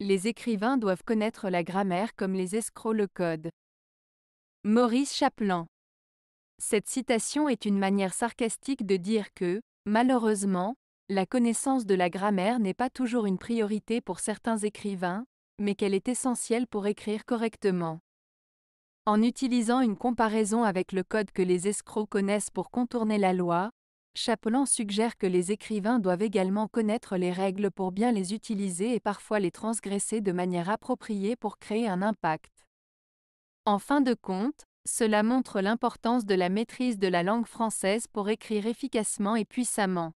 Les écrivains doivent connaître la grammaire comme les escrocs le code. Maurice Chaplin. Cette citation est une manière sarcastique de dire que, malheureusement, la connaissance de la grammaire n'est pas toujours une priorité pour certains écrivains, mais qu'elle est essentielle pour écrire correctement. En utilisant une comparaison avec le code que les escrocs connaissent pour contourner la loi, Chapelan suggère que les écrivains doivent également connaître les règles pour bien les utiliser et parfois les transgresser de manière appropriée pour créer un impact. En fin de compte, cela montre l'importance de la maîtrise de la langue française pour écrire efficacement et puissamment.